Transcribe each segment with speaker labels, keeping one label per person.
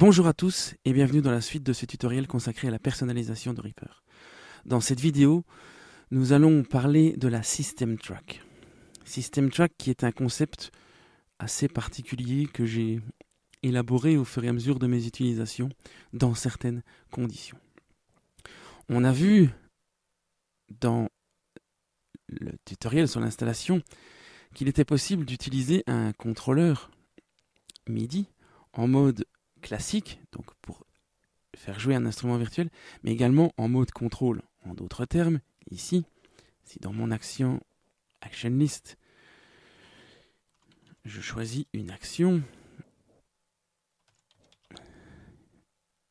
Speaker 1: Bonjour à tous et bienvenue dans la suite de ce tutoriel consacré à la personnalisation de Reaper. Dans cette vidéo, nous allons parler de la System Track. System Track qui est un concept assez particulier que j'ai élaboré au fur et à mesure de mes utilisations dans certaines conditions. On a vu dans le tutoriel sur l'installation qu'il était possible d'utiliser un contrôleur MIDI en mode classique, donc pour faire jouer un instrument virtuel, mais également en mode contrôle. En d'autres termes, ici, si dans mon action action list, je choisis une action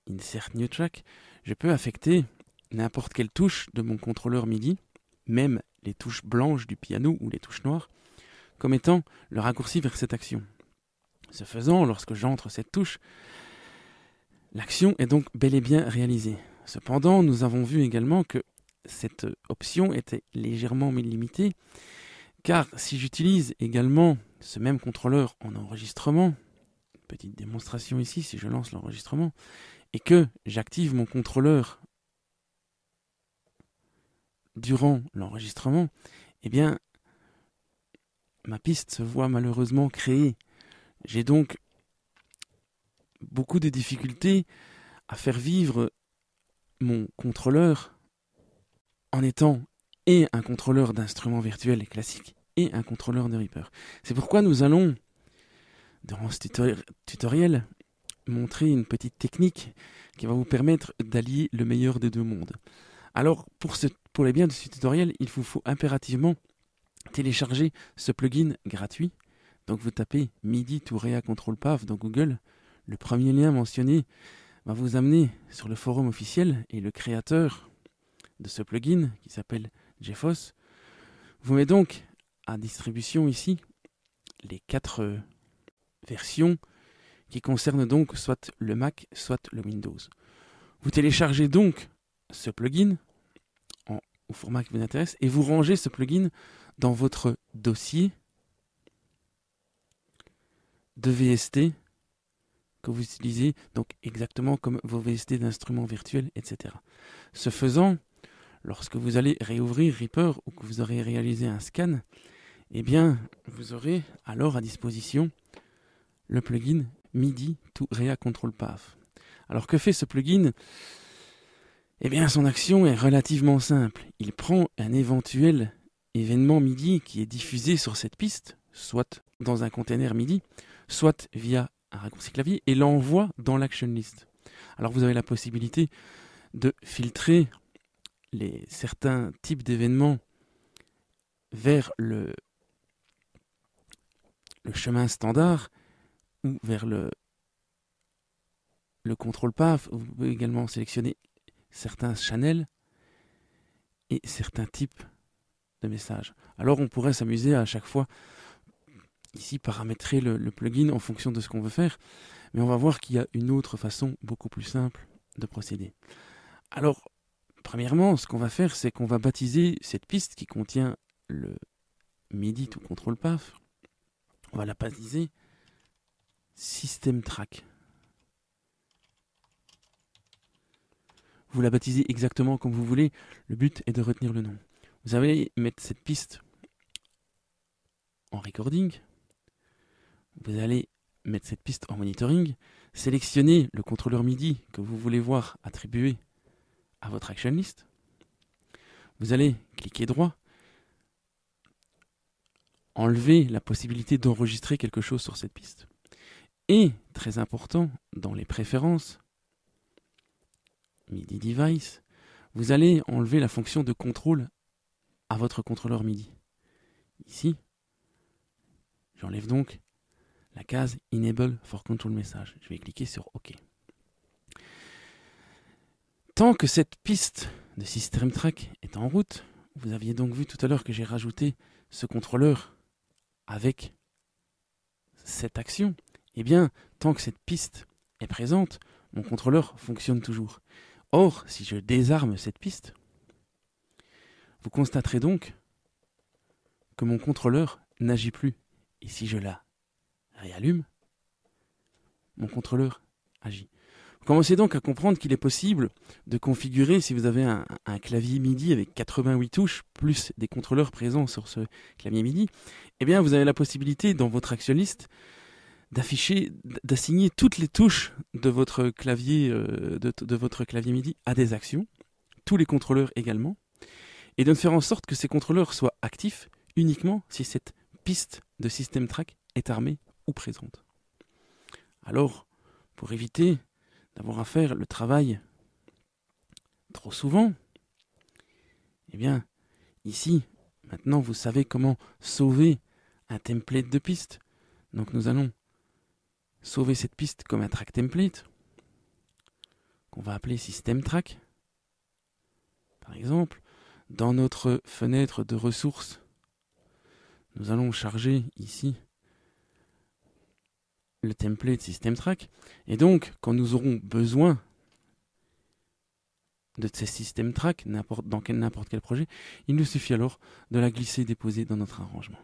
Speaker 1: insert new track, je peux affecter n'importe quelle touche de mon contrôleur MIDI, même les touches blanches du piano ou les touches noires, comme étant le raccourci vers cette action. Ce faisant, lorsque j'entre cette touche, l'action est donc bel et bien réalisée. Cependant, nous avons vu également que cette option était légèrement limitée, car si j'utilise également ce même contrôleur en enregistrement, petite démonstration ici, si je lance l'enregistrement, et que j'active mon contrôleur durant l'enregistrement, eh bien, ma piste se voit malheureusement créée j'ai donc beaucoup de difficultés à faire vivre mon contrôleur en étant et un contrôleur d'instruments virtuels classiques et un contrôleur de Reaper. C'est pourquoi nous allons, dans ce tutoriel, montrer une petite technique qui va vous permettre d'allier le meilleur des deux mondes. Alors, pour, pour les biens de ce tutoriel, il vous faut impérativement télécharger ce plugin gratuit donc vous tapez Midi tourea Contrôle PAV dans Google. Le premier lien mentionné va vous amener sur le forum officiel et le créateur de ce plugin qui s'appelle Jeffos vous met donc à distribution ici les quatre euh, versions qui concernent donc soit le Mac, soit le Windows. Vous téléchargez donc ce plugin au format qui vous intéresse et vous rangez ce plugin dans votre dossier de VST que vous utilisez, donc exactement comme vos VST d'instruments virtuels, etc. Ce faisant, lorsque vous allez réouvrir Reaper ou que vous aurez réalisé un scan, eh bien, vous aurez alors à disposition le plugin MIDI to Rea Control Path. Alors que fait ce plugin Eh bien, son action est relativement simple. Il prend un éventuel événement MIDI qui est diffusé sur cette piste, soit dans un container MIDI, soit via un raccourci clavier et l'envoie dans l'action list. Alors vous avez la possibilité de filtrer les certains types d'événements vers le, chemin standard ou vers le, le contrôle path. Vous pouvez également sélectionner certains channels et certains types de messages. Alors on pourrait s'amuser à chaque fois ici paramétrer le, plugin en fonction de ce qu'on veut faire, mais on va voir qu'il y a une autre façon beaucoup plus simple de procéder. Alors, premièrement, ce qu'on va faire, c'est qu'on va baptiser cette piste qui contient le MIDI tout contrôle PAF. On va la baptiser system track. Vous la baptisez exactement comme vous voulez. Le but est de retenir le nom. Vous allez mettre cette piste en recording vous allez mettre cette piste en monitoring, sélectionner le contrôleur MIDI que vous voulez voir attribué à votre action list. Vous allez cliquer droit, enlever la possibilité d'enregistrer quelque chose sur cette piste. Et, très important, dans les préférences, MIDI device, vous allez enlever la fonction de contrôle à votre contrôleur MIDI. Ici, j'enlève donc la case Enable for Control Message. Je vais cliquer sur OK. Tant que cette piste de System Track est en route, vous aviez donc vu tout à l'heure que j'ai rajouté ce contrôleur avec cette action. Eh bien, tant que cette piste est présente, mon contrôleur fonctionne toujours. Or, si je désarme cette piste, vous constaterez donc que mon contrôleur n'agit plus. Et si je la réallume, mon contrôleur agit. Vous commencez donc à comprendre qu'il est possible de configurer, si vous avez un, clavier MIDI avec 88 touches, plus des contrôleurs présents sur ce clavier MIDI, eh bien vous avez la possibilité dans votre action liste, d'afficher, d'assigner toutes les touches de votre clavier, euh, de votre clavier MIDI à des actions, tous les contrôleurs également, et de faire en sorte que ces contrôleurs soient actifs uniquement si cette piste de système track est armée ou présente. Alors, pour éviter d'avoir à faire le travail trop souvent, eh bien, ici, maintenant, vous savez comment sauver un template de piste. Donc nous allons sauver cette piste comme un track template, qu'on va appeler système track. Par exemple, dans notre fenêtre de ressources, nous allons charger ici le template Track Et donc, quand nous aurons besoin de ces systèmes track dans n'importe quel projet, il nous suffit alors de la glisser et déposer dans notre arrangement.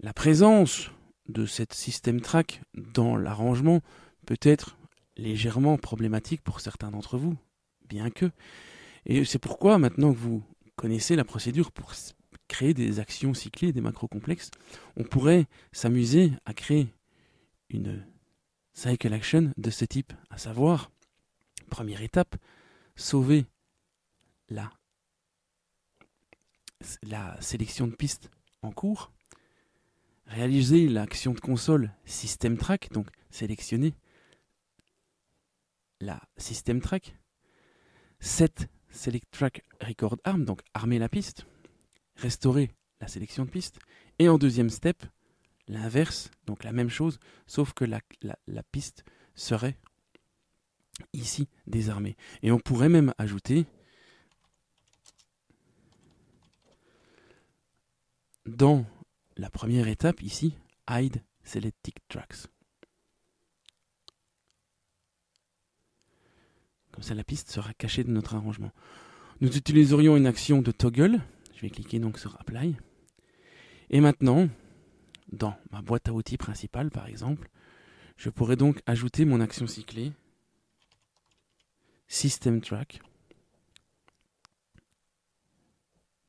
Speaker 1: La présence de cette système track dans l'arrangement peut être légèrement problématique pour certains d'entre vous, bien que. Et c'est pourquoi maintenant que vous connaissez la procédure pour créer des actions cyclées, des macros complexes on pourrait s'amuser à créer une cycle action de ce type, à savoir, première étape, sauver la, la sélection de piste en cours, réaliser l'action de console system track, donc sélectionner la system track, set select track record arm, donc armer la piste, restaurer la sélection de piste. Et en deuxième step, l'inverse, donc la même chose, sauf que la, piste serait ici désarmée. Et on pourrait même ajouter dans la première étape ici, hide selected tracks. Comme ça, la piste sera cachée de notre arrangement. Nous utiliserions une action de toggle je vais cliquer donc sur Apply. Et maintenant, dans ma boîte à outils principale par exemple, je pourrais donc ajouter mon action cyclée System Track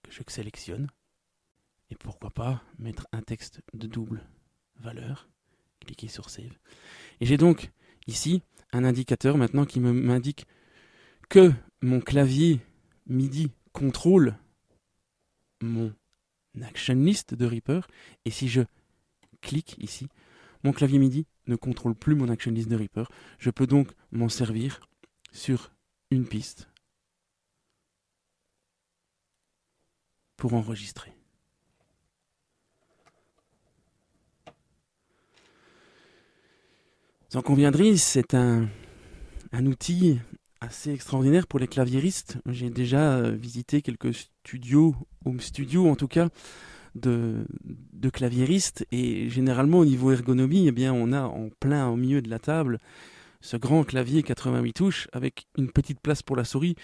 Speaker 1: que je sélectionne et pourquoi pas mettre un texte de double valeur. Cliquez sur Save. Et j'ai donc ici un indicateur maintenant qui m'indique que mon clavier MIDI contrôle mon action list de Reaper. Et si je clique ici, mon clavier MIDI ne contrôle plus mon action list de Reaper. Je peux donc m'en servir sur une piste pour enregistrer. Vous en c'est un, un outil assez extraordinaire pour les claviéristes. J'ai déjà euh, visité quelques studios, home studios en tout cas, de, de claviéristes. Et généralement, au niveau ergonomie, eh bien, on a en plein au milieu de la table ce grand clavier 88 touches avec une petite place pour la souris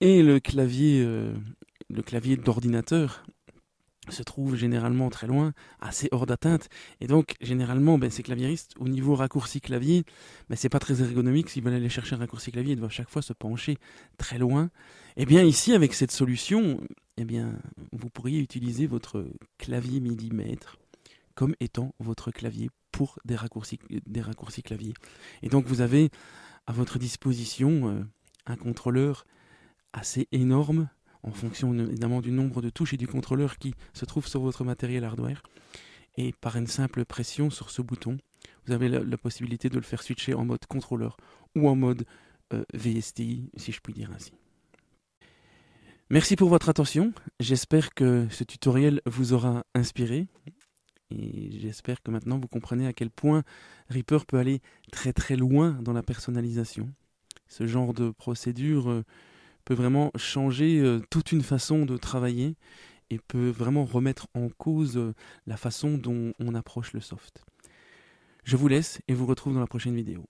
Speaker 1: et le clavier, euh, le clavier d'ordinateur se trouve généralement très loin, assez hors d'atteinte. Et donc, généralement, ben, ces clavieristes, au niveau raccourci clavier, ce ben, c'est pas très ergonomique. S'ils veulent aller chercher un raccourci clavier, ils doivent chaque fois se pencher très loin. Et eh bien, ici, avec cette solution, eh bien, vous pourriez utiliser votre clavier millimètre comme étant votre clavier pour des raccourcis, des raccourcis clavier. Et donc, vous avez à votre disposition euh, un contrôleur assez énorme en fonction évidemment du nombre de touches et du contrôleur qui se trouve sur votre matériel hardware. Et par une simple pression sur ce bouton, vous avez la, possibilité de le faire switcher en mode contrôleur ou en mode euh, VSTI, si je puis dire ainsi. Merci pour votre attention. J'espère que ce tutoriel vous aura inspiré. Et j'espère que maintenant vous comprenez à quel point Reaper peut aller très très loin dans la personnalisation. Ce genre de procédure... Euh, peut vraiment changer euh, toute une façon de travailler et peut vraiment remettre en cause euh, la façon dont on approche le soft. Je vous laisse et vous retrouve dans la prochaine vidéo.